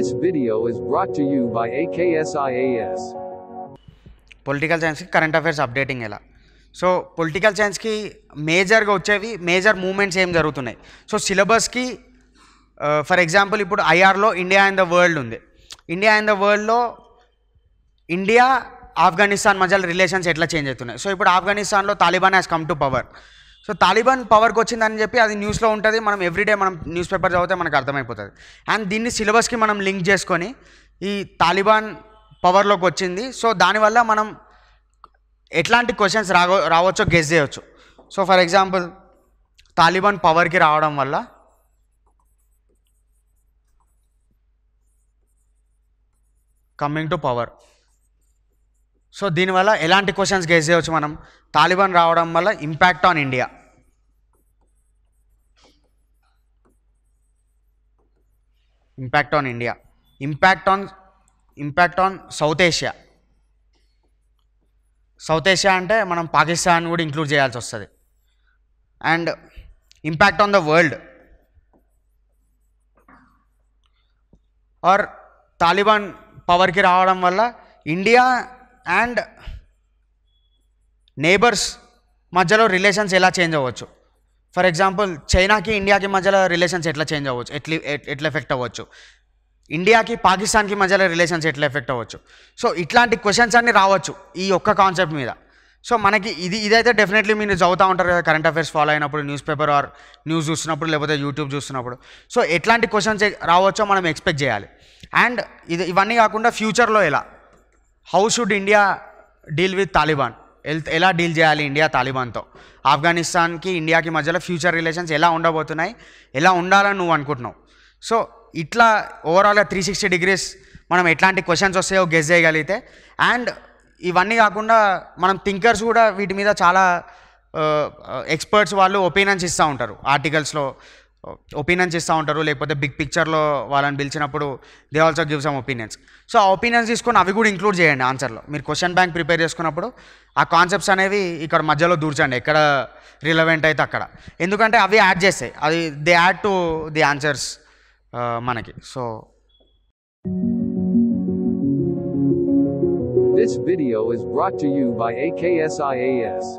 This video is brought to you by AKSIAS. Political సైన్స్కి current affairs updating ఎలా so political సైన్స్కి మేజర్గా వచ్చేవి మేజర్ మూమెంట్స్ ఏం జరుగుతున్నాయి సో సిలబస్కి ఫర్ ఎగ్జాంపుల్ ఇప్పుడు ఐఆర్లో ఇండియా ఇన్ ద వరల్డ్ ఉంది ఇండియా అండ్ ద వరల్డ్లో ఇండియా ఆఫ్ఘనిస్తాన్ మధ్య రిలేషన్స్ ఎట్లా చేంజ్ అవుతున్నాయి సో ఇప్పుడు ఆఫ్ఘనిస్తాన్లో Taliban has come to power so Taliban పవర్కి వచ్చిందని చెప్పి అది న్యూస్లో ఉంటుంది మనం ఎవ్రీడే మనం న్యూస్ పేపర్ చదివితే మనకు అర్థమైపోతుంది అండ్ దీన్ని సిలబస్కి మనం లింక్ చేసుకొని ఈ తాలిబాన్ పవర్లోకి వచ్చింది సో దానివల్ల మనం ఎట్లాంటి క్వశ్చన్స్ రాగో రావచ్చో గెస్ చేయవచ్చు సో ఫర్ ఎగ్జాంపుల్ తాలిబాన్ పవర్కి రావడం వల్ల కమ్మింగ్ టు పవర్ సో దీనివల్ల ఎలాంటి క్వశ్చన్స్ గేస్ చేయవచ్చు మనం తాలిబాన్ రావడం వల్ల impact on India impact on India impact on impact on South Asia South Asia అంటే మనం పాకిస్తాన్ కూడా ఇంక్లూడ్ చేయాల్సి వస్తుంది and impact on the world or Taliban పవర్కి రావడం వల్ల ఇండియా అండ్ నేబర్స్ మధ్యలో రిలేషన్స్ ఎలా చేంజ్ అవ్వచ్చు ఫర్ ఎగ్జాంపుల్ చైనాకి ఇండియాకి మధ్యలో రిలేషన్స్ ఎట్లా చేంజ్ అవ్వచ్చు ఎట్లి ఎట్లా ఎఫెక్ట్ అవ్వచ్చు ఇండియాకి పాకిస్తాన్కి మధ్యలో రిలేషన్స్ ఎట్లా ఎఫెక్ట్ అవ్వచ్చు సో ఇట్లాంటి క్వశ్చన్స్ అన్నీ రావచ్చు ఈ ఒక్క కాన్సెప్ట్ మీద సో మనకి ఇది ఇదైతే డెఫినెట్లీ మీరు చదువుతూ ఉంటారు కదా కరెంట్ అఫేర్స్ ఫాలో అయినప్పుడు న్యూస్ పేపర్ ఆర్ న్యూస్ చూస్తున్నప్పుడు లేకపోతే యూట్యూబ్ చూస్తున్నప్పుడు సో ఎట్లాంటి క్వశ్చన్స్ రావచ్చో మనం ఎక్స్పెక్ట్ చేయాలి అండ్ ఇది ఇవన్నీ కాకుండా ఫ్యూచర్లో ఎలా how should India deal with Taliban ఎలా డీల్ చేయాలి ఇండియా తాలిబాన్తో ఆఫ్ఘనిస్తాన్కి ఇండియాకి మధ్యలో ఫ్యూచర్ రిలేషన్స్ ఎలా ఉండబోతున్నాయి ఎలా ఉండాలని నువ్వు అనుకుంటున్నావు సో ఇట్లా ఓవరాల్గా త్రీ సిక్స్టీ డిగ్రీస్ మనం ఎట్లాంటి క్వశ్చన్స్ వస్తాయో గెస్ చేయగలిగితే అండ్ ఇవన్నీ కాకుండా మనం థింకర్స్ కూడా వీటి మీద చాలా ఎక్స్పర్ట్స్ uh, uh, వాళ్ళు ఒపీనియన్స్ ఇస్తూ ఉంటారు ఆర్టికల్స్లో ఒపీనియన్స్ ఇస్తూ ఉంటారు లేకపోతే బిగ్ పిక్చర్లో వాళ్ళని పిలిచినప్పుడు they also give some opinions so ఆ ఒపీనియన్స్ తీసుకొని అవి కూడా ఇంక్లూడ్ చేయండి ఆన్సర్లో మీరు క్వశ్చన్ బ్యాంక్ ప్రిపేర్ చేసుకున్నప్పుడు ఆ కాన్సెప్ట్స్ అనేవి ఇక్కడ మధ్యలో దూర్చండి ఎక్కడ రిలవెంట్ అయితే అక్కడ ఎందుకంటే అవి యాడ్ చేస్తాయి అది they add to the answers మనకి so This video is brought to you by AKSIAS.